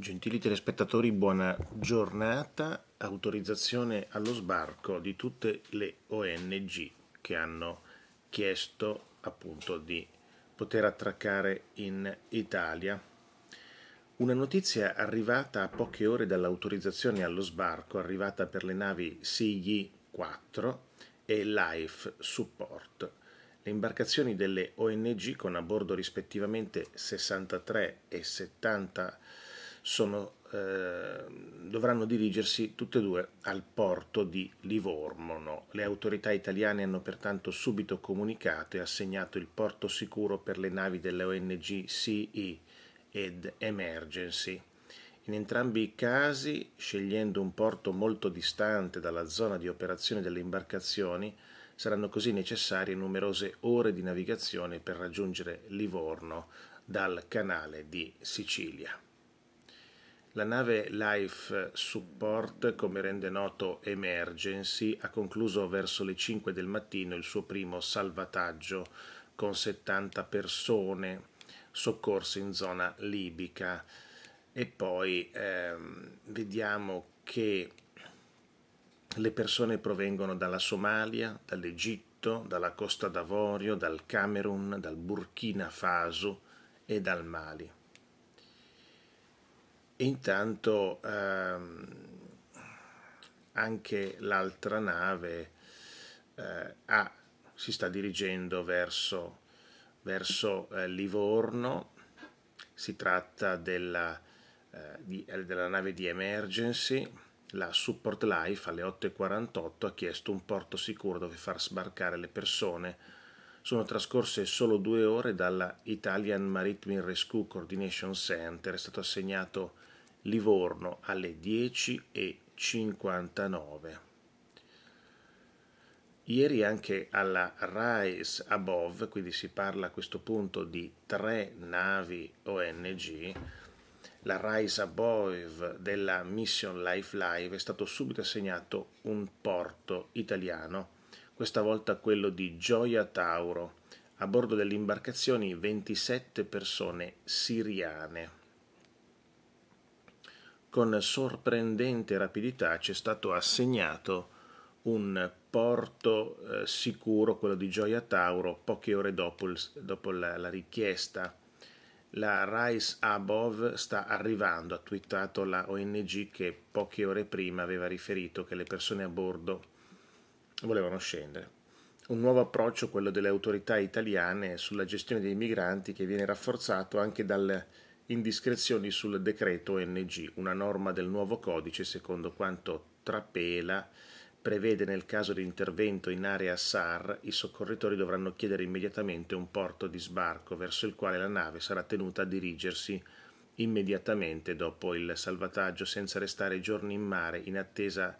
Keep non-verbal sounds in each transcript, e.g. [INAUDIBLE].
Gentili telespettatori, buona giornata. Autorizzazione allo sbarco di tutte le ONG che hanno chiesto appunto di poter attraccare in Italia. Una notizia arrivata a poche ore dall'autorizzazione allo sbarco, arrivata per le navi SIGI 4 e Life Support. Le imbarcazioni delle ONG con a bordo rispettivamente 63 e 70 persone sono, eh, dovranno dirigersi tutte e due al porto di Livorno. Le autorità italiane hanno pertanto subito comunicato e assegnato il porto sicuro per le navi delle ONG CE ed Emergency. In entrambi i casi, scegliendo un porto molto distante dalla zona di operazione delle imbarcazioni, saranno così necessarie numerose ore di navigazione per raggiungere Livorno dal canale di Sicilia. La nave Life Support, come rende noto Emergency, ha concluso verso le 5 del mattino il suo primo salvataggio con 70 persone soccorse in zona libica. E poi ehm, vediamo che le persone provengono dalla Somalia, dall'Egitto, dalla Costa d'Avorio, dal Camerun, dal Burkina Faso e dal Mali intanto ehm, anche l'altra nave eh, ah, si sta dirigendo verso, verso eh, Livorno, si tratta della, eh, di, eh, della nave di emergency, la Support Life alle 8.48 ha chiesto un porto sicuro dove far sbarcare le persone. Sono trascorse solo due ore dalla Italian Maritime Rescue Coordination Center, è stato assegnato Livorno alle 10.59. Ieri anche alla Rise Above, quindi si parla a questo punto di tre navi ONG, la Rise Above della Mission Life Live è stato subito assegnato un porto italiano, questa volta quello di Gioia Tauro, a bordo delle imbarcazioni 27 persone siriane con sorprendente rapidità ci è stato assegnato un porto eh, sicuro, quello di Gioia Tauro, poche ore dopo, il, dopo la, la, richiesta. La Rise Above sta arrivando, ha twittato la ONG che poche ore prima aveva riferito che le persone a bordo volevano scendere. Un nuovo approccio, quello delle autorità italiane sulla gestione dei migranti, che viene rafforzato anche dal, indiscrezioni sul decreto NG, una norma del nuovo codice secondo quanto Trapela prevede nel caso di intervento in area SAR i soccorritori dovranno chiedere immediatamente un porto di sbarco verso il quale la nave sarà tenuta a dirigersi immediatamente dopo il salvataggio senza restare giorni in mare in attesa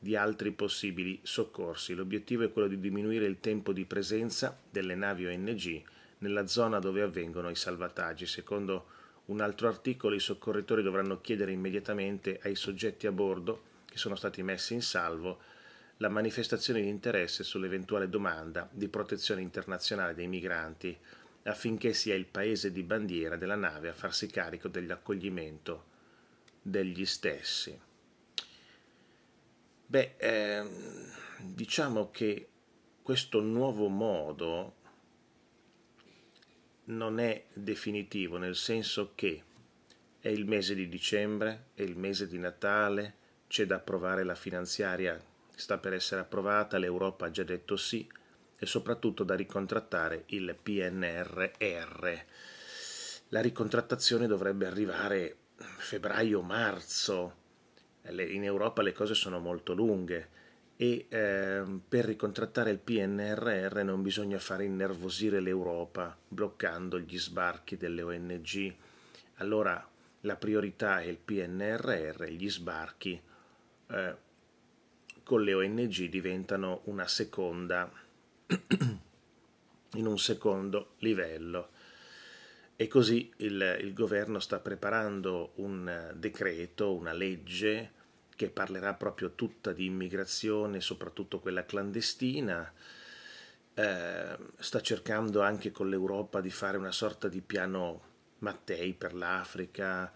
di altri possibili soccorsi. L'obiettivo è quello di diminuire il tempo di presenza delle navi ONG nella zona dove avvengono i salvataggi. Secondo un altro articolo, i soccorritori dovranno chiedere immediatamente ai soggetti a bordo che sono stati messi in salvo la manifestazione di interesse sull'eventuale domanda di protezione internazionale dei migranti affinché sia il paese di bandiera della nave a farsi carico dell'accoglimento degli stessi. Beh, ehm, diciamo che questo nuovo modo non è definitivo, nel senso che è il mese di dicembre, è il mese di Natale, c'è da approvare la finanziaria, sta per essere approvata, l'Europa ha già detto sì e soprattutto da ricontrattare il PNRR. La ricontrattazione dovrebbe arrivare febbraio-marzo. In Europa le cose sono molto lunghe e eh, per ricontrattare il PNRR non bisogna far innervosire l'Europa bloccando gli sbarchi delle ONG. Allora la priorità è il PNRR, gli sbarchi eh, con le ONG diventano una seconda [CLEARS THROAT] in un secondo livello. E così il, il governo sta preparando un eh, decreto, una legge che parlerà proprio tutta di immigrazione, soprattutto quella clandestina. Eh, sta cercando anche con l'Europa di fare una sorta di piano Mattei per l'Africa,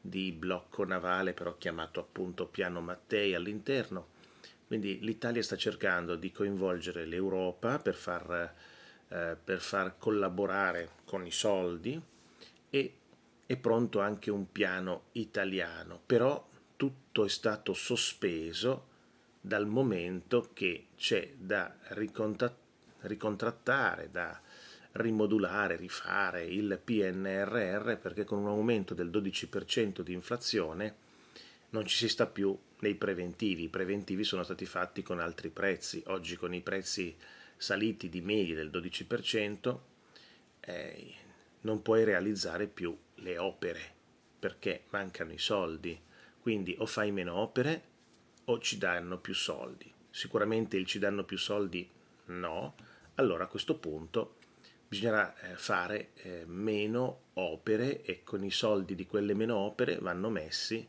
di blocco navale, però chiamato appunto piano Mattei all'interno. Quindi l'Italia sta cercando di coinvolgere l'Europa per far, eh, per far collaborare con i soldi e è pronto anche un piano italiano, però tutto è stato sospeso dal momento che c'è da ricontrattare, da rimodulare, rifare il PNRR perché con un aumento del 12% di inflazione non ci si sta più nei preventivi. I preventivi sono stati fatti con altri prezzi. Oggi con i prezzi saliti di media del 12% eh, non puoi realizzare più le opere perché mancano i soldi. Quindi o fai meno opere o ci danno più soldi. Sicuramente il ci danno più soldi no, allora a questo punto bisognerà eh, fare eh, meno opere e con i soldi di quelle meno opere vanno messi,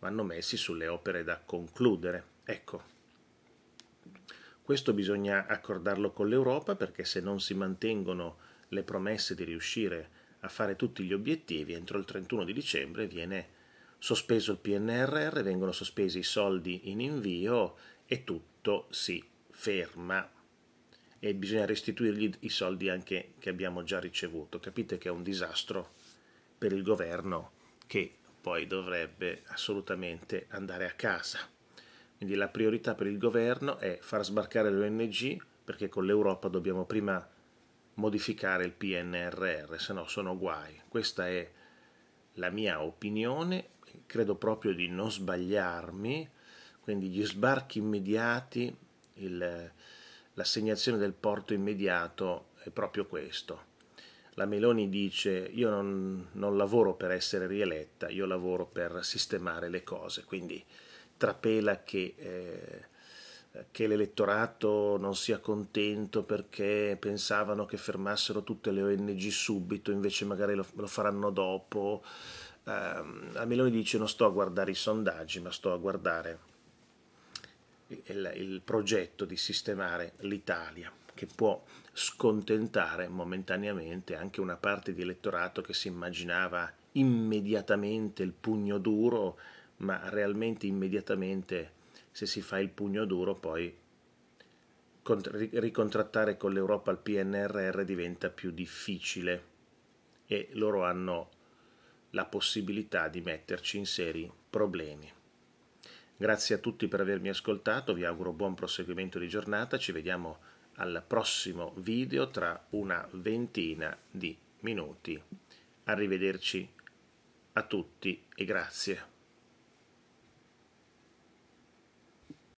vanno messi sulle opere da concludere. Ecco, questo bisogna accordarlo con l'Europa perché se non si mantengono le promesse di riuscire a fare tutti gli obiettivi entro il 31 di dicembre viene sospeso il PNRR, vengono sospesi i soldi in invio e tutto si ferma e bisogna restituirgli i soldi anche che abbiamo già ricevuto. Capite che è un disastro per il governo che poi dovrebbe assolutamente andare a casa. Quindi la priorità per il governo è far sbarcare l'ONG perché con l'Europa dobbiamo prima modificare il PNRR, se no sono guai. Questa è la mia opinione credo proprio di non sbagliarmi, quindi gli sbarchi immediati, il, l'assegnazione del porto immediato è proprio questo. La Meloni dice io non, non lavoro per essere rieletta, io lavoro per sistemare le cose, quindi trapela che... Eh, che l'elettorato non sia contento perché pensavano che fermassero tutte le ONG subito, invece magari lo, lo faranno dopo, Ehm, a Meloni dice non sto a guardare i sondaggi, ma sto a guardare il, il progetto di sistemare l'Italia, che può scontentare momentaneamente anche una parte di elettorato che si immaginava immediatamente il pugno duro, ma realmente immediatamente se si fa il pugno duro poi ricontrattare con l'Europa il PNRR diventa più difficile e loro hanno la possibilità di metterci in seri problemi. Grazie a tutti per avermi ascoltato, vi auguro buon proseguimento di giornata, ci vediamo al prossimo video tra una ventina di minuti. Arrivederci a tutti e grazie.